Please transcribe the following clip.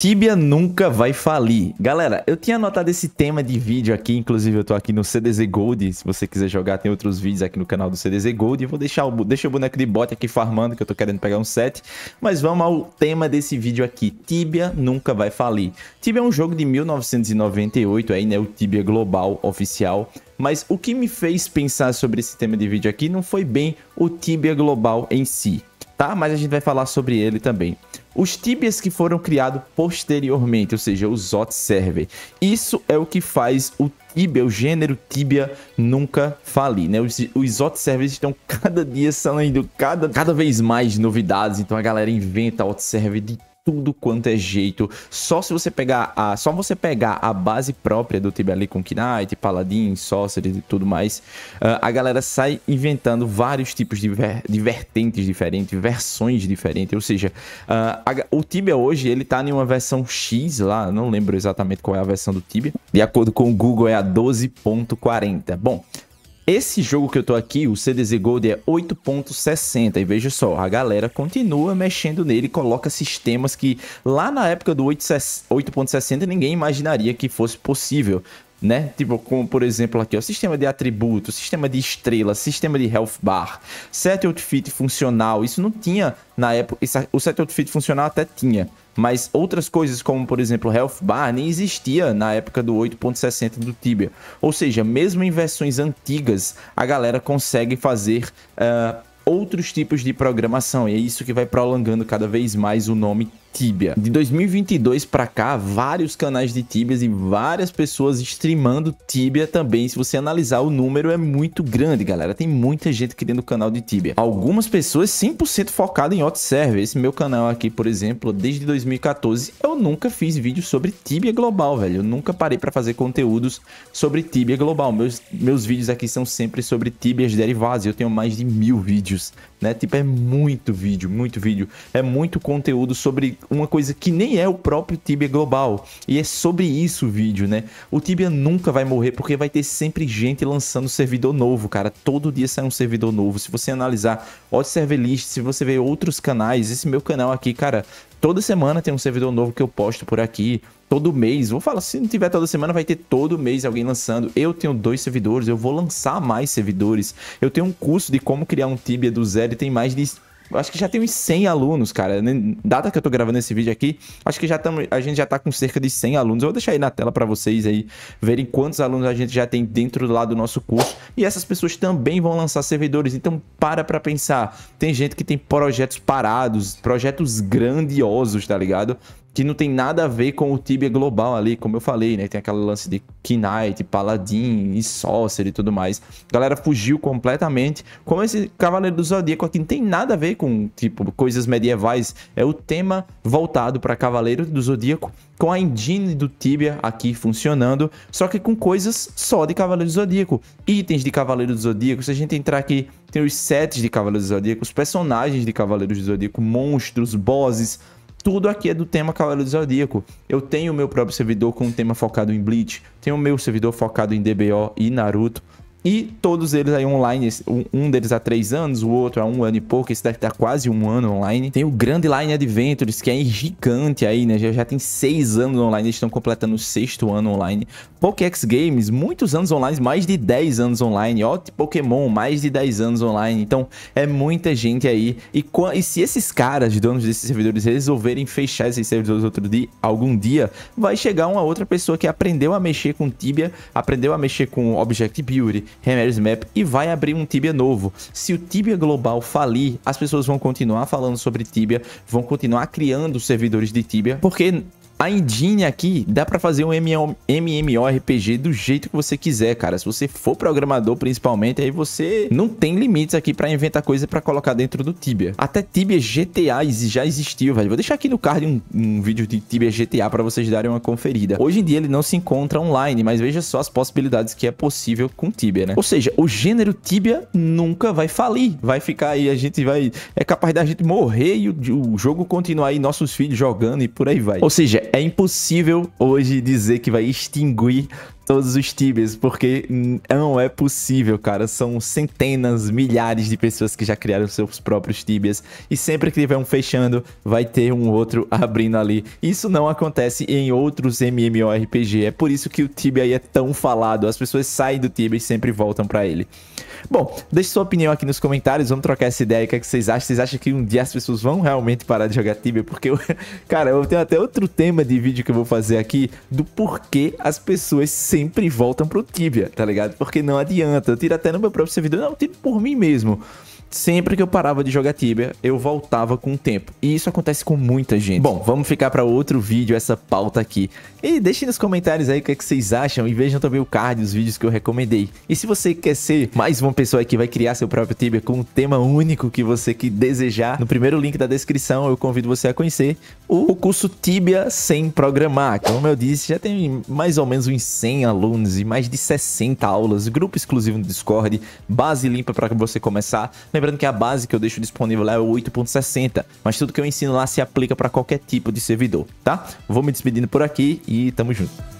Tibia nunca vai falir. Galera, eu tinha anotado esse tema de vídeo aqui, inclusive eu tô aqui no CDZ Gold, se você quiser jogar, tem outros vídeos aqui no canal do CDZ Gold, eu vou deixar o, deixa o boneco de bot aqui farmando, que eu tô querendo pegar um set, mas vamos ao tema desse vídeo aqui, Tibia nunca vai falir. Tibia é um jogo de 1998, aí né, o Tibia Global oficial, mas o que me fez pensar sobre esse tema de vídeo aqui não foi bem o Tibia Global em si, tá? Mas a gente vai falar sobre ele também os tibias que foram criados posteriormente, ou seja, os hot server. Isso é o que faz o Tibia, o gênero Tibia nunca falir, né? Os, os hot servers estão cada dia saindo cada, cada vez mais novidades, então a galera inventa hot server de tudo quanto é jeito. Só se você pegar a, só você pegar a base própria do Tibia com Knight, Paladin, Sorcerer e tudo mais, uh, a galera sai inventando vários tipos de, ver, de vertentes diferentes, versões diferentes. Ou seja, uh, a, o Tibia hoje ele tá em uma versão X lá, não lembro exatamente qual é a versão do Tibia. De acordo com o Google é a 12.40. Bom, esse jogo que eu tô aqui, o CDZ Gold, é 8.60 e veja só, a galera continua mexendo nele, coloca sistemas que lá na época do 8.60 ninguém imaginaria que fosse possível. Né? Tipo, como por exemplo aqui, o sistema de atributos, sistema de estrela, sistema de health bar, set outfit funcional, isso não tinha na época, o set outfit funcional até tinha, mas outras coisas como, por exemplo, Health Bar nem existia na época do 8.60 do Tibia. Ou seja, mesmo em versões antigas, a galera consegue fazer uh, outros tipos de programação. E é isso que vai prolongando cada vez mais o nome Tibia. De 2022 para cá, vários canais de Tibias e várias pessoas streamando Tibia também. Se você analisar, o número é muito grande, galera. Tem muita gente criando canal de Tibia. Algumas pessoas 100% focadas em hot server. Esse meu canal aqui, por exemplo, desde 2014, eu nunca fiz vídeo sobre Tibia Global, velho. Eu nunca parei para fazer conteúdos sobre Tibia Global. Meus, meus vídeos aqui são sempre sobre Tibias derivadas. Eu tenho mais de mil vídeos, né? Tipo, é muito vídeo, muito vídeo. É muito conteúdo sobre uma coisa que nem é o próprio Tibia global. E é sobre isso o vídeo, né? O Tibia nunca vai morrer porque vai ter sempre gente lançando servidor novo, cara. Todo dia sai um servidor novo. Se você analisar o Server List, se você ver outros canais, esse meu canal aqui, cara, toda semana tem um servidor novo que eu posto por aqui. Todo mês, vou falar, se não tiver toda semana, vai ter todo mês alguém lançando. Eu tenho dois servidores, eu vou lançar mais servidores. Eu tenho um curso de como criar um Tibia do zero e tem mais de Acho que já tem uns 100 alunos, cara. Data que eu tô gravando esse vídeo aqui, acho que já tamo, a gente já tá com cerca de 100 alunos. Eu vou deixar aí na tela para vocês aí verem quantos alunos a gente já tem dentro lá do nosso curso. E essas pessoas também vão lançar servidores. Então, para pra pensar. Tem gente que tem projetos parados, projetos grandiosos, tá ligado? que não tem nada a ver com o Tibia global ali, como eu falei, né? Tem aquele lance de Knight, Paladin e Sorcerer e tudo mais. A galera fugiu completamente. Como esse Cavaleiro do Zodíaco aqui não tem nada a ver com, tipo, coisas medievais. É o tema voltado para Cavaleiro do Zodíaco, com a engine do Tibia aqui funcionando, só que com coisas só de Cavaleiro do Zodíaco. Itens de Cavaleiro do Zodíaco, se a gente entrar aqui, tem os sets de Cavaleiros do Zodíaco, os personagens de Cavaleiros do Zodíaco, monstros, bosses tudo aqui é do tema Cavaleiro do Zodíaco. Eu tenho o meu próprio servidor com um tema focado em Bleach, tenho o meu servidor focado em DBO e Naruto, e todos eles aí online, um deles há três anos, o outro há um ano e pouco, esse deve estar tá quase um ano online. Tem o Grand Line Adventures, que é gigante aí, né? Já, já tem seis anos online, eles estão completando o sexto ano online. Pokéx Games, muitos anos online, mais de 10 anos online. ó Pokémon, mais de 10 anos online. Então, é muita gente aí. E, e se esses caras, donos desses servidores, resolverem fechar esses servidores outro dia, algum dia, vai chegar uma outra pessoa que aprendeu a mexer com Tibia, aprendeu a mexer com Object Beauty, remédios map e vai abrir um Tibia novo. Se o Tibia global falir, as pessoas vão continuar falando sobre Tibia, vão continuar criando servidores de Tibia, porque a engine aqui dá para fazer um MMORPG do jeito que você quiser, cara. Se você for programador principalmente, aí você não tem limites aqui para inventar coisa para colocar dentro do Tibia. Até Tibia GTA já existiu, velho. Vou deixar aqui no card um, um vídeo de Tibia GTA para vocês darem uma conferida. Hoje em dia ele não se encontra online, mas veja só as possibilidades que é possível com Tibia, né? Ou seja, o gênero Tibia nunca vai falir. Vai ficar aí, a gente vai... É capaz da gente morrer e o, o jogo continuar aí, nossos filhos jogando e por aí vai. Ou seja, é impossível hoje dizer que vai extinguir todos os tibias, porque não é possível, cara. São centenas, milhares de pessoas que já criaram seus próprios Tibias. E sempre que tiver um fechando, vai ter um outro abrindo ali. Isso não acontece em outros MMORPG. É por isso que o Tibia aí é tão falado. As pessoas saem do Tibia e sempre voltam para ele. Bom, deixe sua opinião aqui nos comentários. Vamos trocar essa ideia. O que, é que vocês acham? Vocês acham que um dia as pessoas vão realmente parar de jogar Tibia? Porque, eu, cara, eu tenho até outro tema de vídeo que eu vou fazer aqui do porquê as pessoas sempre sempre voltam pro Tibia, tá ligado? Porque não adianta. Eu tiro até no meu próprio servidor, não, eu tiro por mim mesmo sempre que eu parava de jogar Tibia, eu voltava com o tempo. E isso acontece com muita gente. Bom, vamos ficar para outro vídeo essa pauta aqui. E deixem nos comentários aí o que, é que vocês acham e vejam também o card os vídeos que eu recomendei. E se você quer ser mais uma pessoa que vai criar seu próprio Tibia com um tema único que você que desejar, no primeiro link da descrição eu convido você a conhecer o curso Tibia sem programar. Como eu disse, já tem mais ou menos uns 100 alunos e mais de 60 aulas, grupo exclusivo no Discord, base limpa para você começar. Lembrando que a base que eu deixo disponível lá é o 8.60, mas tudo que eu ensino lá se aplica para qualquer tipo de servidor, tá? Vou me despedindo por aqui e tamo junto.